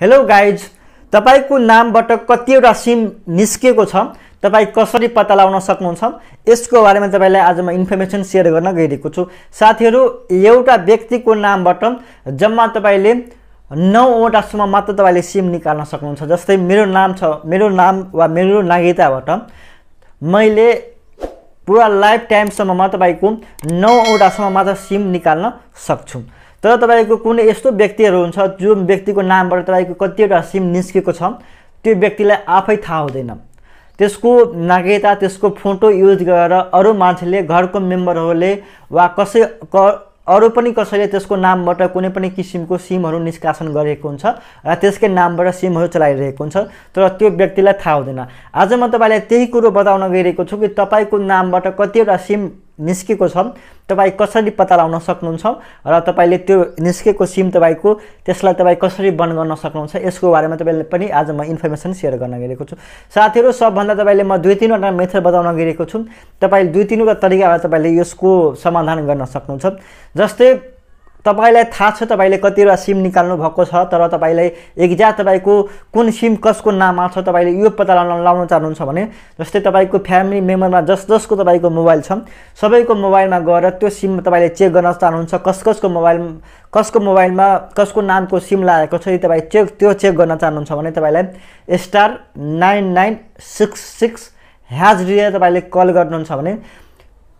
hello guys तपाईँको नामबाट कतिवटा सिम निस्किएको छ तपाईँ कसरी पत्ता लगाउन सक्नुहुन्छ यसको बारेमा तपाईँलाई आज म इन्फर्मेसन सेयर गर्न गइरहेको छु साथीहरू एउटा व्यक्तिको नामबाट जम्मा तपाईँले नौवटासम्म मात्र तपाईँले सिम निकाल्न सक्नुहुन्छ जस्तै मेरो नाम छ मेरो नाम वा मेरो नागरिकताबाट मैले पुरा लाइफ टाइमसम्ममा तपाईँको नौवटासम्म मात्र सिम निकाल्न सक्छु तर तपाईँको कुनै यस्तो व्यक्तिहरू हुन्छ जो व्यक्तिको नामबाट तपाईँको कतिवटा सिम निस्केको छ त्यो व्यक्तिलाई आफै थाहा हुँदैन त्यसको नागरिकता त्यसको फोटो युज गरेर अरू मान्छेले घरको मेम्बरहरूले वा कसै क अरू पनि कसैले त्यसको नामबाट कुनै पनि किसिमको सिमहरू निष्कासन गरेको हुन्छ र त्यसकै नामबाट सिमहरू चलाइरहेको हुन्छ तर त्यो व्यक्तिलाई थाहा हुँदैन आज म तपाईँलाई त्यही कुरो बताउन गइरहेको छु कि तपाईँको नामबाट कतिवटा सिम निस्केको छ तपाईँ कसरी पत्ता लगाउन सक्नुहुन्छ र तपाईँले त्यो निस्केको सिम तपाईँको त्यसलाई तपाईँ कसरी बन्द गर्न सक्नुहुन्छ यसको बारेमा तपाईँले पनि आज म इन्फर्मेसन सेयर गर्न गएको छु साथीहरू सबभन्दा तपाईँले म दुई तिनवटा मेथड बताउन गएको छु तपाईँले दुई तिनवटा तरिकाबाट तपाईँले यसको समाधान गर्न सक्नुहुन्छ जस्तै तपाईँलाई थाहा छ तपाईँले कतिवटा सिम निकाल्नु भएको छ तर तपाईँलाई एक्ज्याक्ट तपाईँको कुन सिम कसको नाममा छ तपाईँले यो पत्ता लगाउन लाउन चाहनुहुन्छ भने जस्तै तपाईँको फ्यामिली मेम्बरमा जस जसको तपाईँको मोबाइल छ सबैको मोबाइलमा गएर त्यो सिम तपाईँले चेक गर्न चाहनुहुन्छ कस कसको मोबाइल कसको मोबाइलमा कसको नामको सिम लागेको छ यदि तपाईँ चेक त्यो चेक गर्न चाहनुहुन्छ भने तपाईँलाई star nine nine six six hash रिएर तपाईँले कल गर्नुहुन्छ भने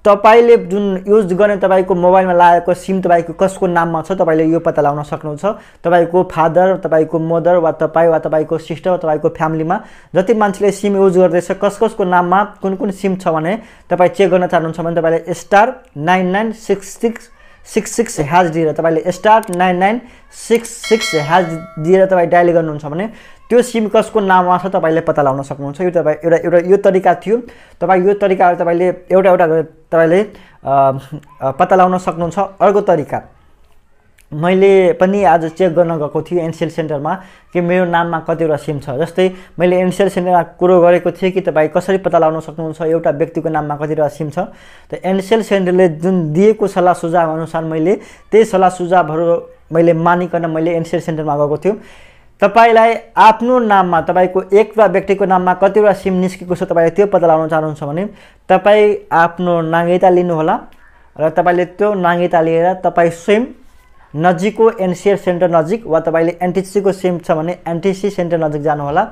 तपाईँले जुन युज गर्ने तपाईँको मोबाइलमा लागेको सिम तपाईँको कसको नाममा छ तपाईँले यो पत्ता लगाउन सक्नुहुन्छ तपाईँको फादर तपाईँको मदर वा तपाईँ वा तपाईँको सिस्टर वा तपाईँको फ्यामिलीमा जति मान्छेले सिम युज गर्दैछ कस कसको नाममा कुन कुन सिम छ भने तपाईँ चेक गर्न चाहनुहुन्छ भने तपाईँले star nine nine six six six six hash दिएर तपाईँले star nine nine six six hash दिएर तपाईँ डायल गर्नुहुन्छ भने त्यो सिम कसको नाममा छ तपाईँले पत्ता लगाउन सक्नुहुन्छ यो तपाईँ एउटा एउटा यो तरिका थियो तपाईँ यो तरिकाहरू तपाईँले एउटा एउटा तपाईँले पत्ता लगाउन सक्नुहुन्छ अर्को तरिका मैले पनि आज चेक गर्न गएको थिएँ एनसिएल सेन्टरमा कि मेरो नाममा कतिवटा सिम छ जस्तै मैले एनसिएल सेन्टरमा कुरो गरेको थिएँ कि तपाईँ कसरी पत्ता लगाउन सक्नुहुन्छ एउटा व्यक्तिको नाममा कतिवटा सिम छ त एनसिएल सेन्टरले जुन दिएको सल्लाह सुझाव अनुसार मैले त्यही सल्लाह सुझावहरू मैले मानिकन मैले एनसिएल सेन्टरमा गएको थिएँ तपाईँलाई आफ्नो नाममा तपाईँको एक वा व्यक्तिको नाममा कतिवटा सिम निस्केको छ तपाईँले त्यो पत्ता लगाउन चाहनुहुन्छ भने तपाईँ आफ्नो नागरिकता लिनुहोला र तपाईँले त्यो नागरिकता लिएर तपाईँ स्वयं नजिकको एनसिएल सेन्टर नजिक वा तपाईँले एनटिसीको सिम छ भने एनटिसी सेन्टर नजिक जानुहोला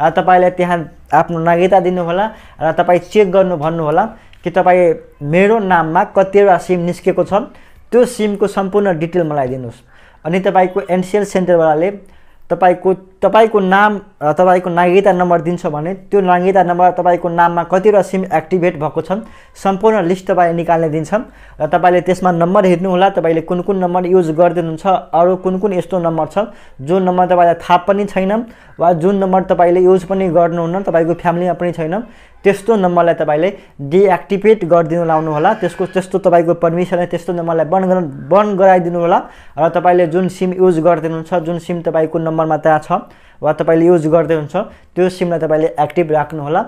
र तपाईँलाई त्यहाँ आफ्नो नागरिकता दिनुहोला र तपाईँ चेक गर्नु भन्नुहोला कि तपाईँ मेरो नाममा कतिवटा सिम निस्केको छ त्यो सिमको सम्पूर्ण डिटेल मलाई दिनुहोस् अनि तपाईँको एनसिएल सेन्टरवालाले तपाईँको तपाईँको नाम र तपाईँको नागरिकता नम्बर दिन्छ भने त्यो नागरिकता नम्बर तपाईँको नाममा कतिवटा सिम एक्टिभेट भएको छन् सम्पूर्ण लिस्ट तपाईँले निकाल्ने दिन्छन् र तपाईँले त्यसमा नम्बर हेर्नुहोला तपाईँले कुन कुन नम्बर युज गरिदिनुहुन्छ अरू कुन कुन यस्तो नम्बर छ जुन नम्बर तपाईँलाई थाहा पनि छैन वा जुन नम्बर तपाईँले युज पनि गर्नुहुन्न तपाईँको फ्यामिलीमा पनि छैन त्यस्तो नम्बरलाई तपाईँले डिएक्टिभेट गरिदिनु लाउनु होला त्यसको त्यस्तो तपाईँको पर्मिसनले त्यस्तो नम्बरलाई बन्द बन्द गराइदिनु होला र तपाईँले जुन सिम युज गरिदिनुहुन्छ जुन सिम तपाईँको नम्बरमा त्यहाँ छ वा तपाईँले युज गर्दै हुन्छ त्यो सिमलाई तपाईँले एक्टिभ राख्नुहोला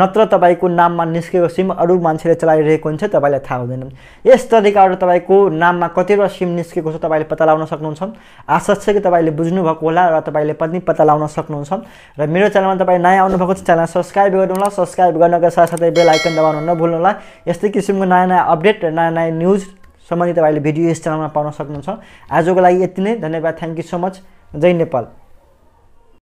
नत्र तपाईँको नाममा निस्केको सिम अरू मान्छेले चलाइरहेको हुन्छ तपाईँलाई थाहा हुँदैन यस तरिकाबाट तपाईँको नाममा कतिवटा सिम निस्केको छ तपाईँले पत्ता लगाउन सक्नुहुन्छ आशा छ कि तपाईँले बुझ्नुभएको होला र तपाईँले पनि पत्ता लगाउन सक्नुहुन्छ र मेरो च्यानलमा तपाईँ नयाँ आउनुभएको छ च्यानल सब्सक्राइब गर्नुहोला सब्सक्राइब गर्नका साथसाथै बेल आइकन दबाउनु होला यस्तै किसिमको नयाँ नयाँ अपडेट र नयाँ नयाँ न्युज सम्बन्धी तपाईँले भिडियो यस च्यानलमा पाउन सक्नुहुन्छ आजको लागि यति नै धन्यवाद थ्याङ्क यू सो मच जय नेपाल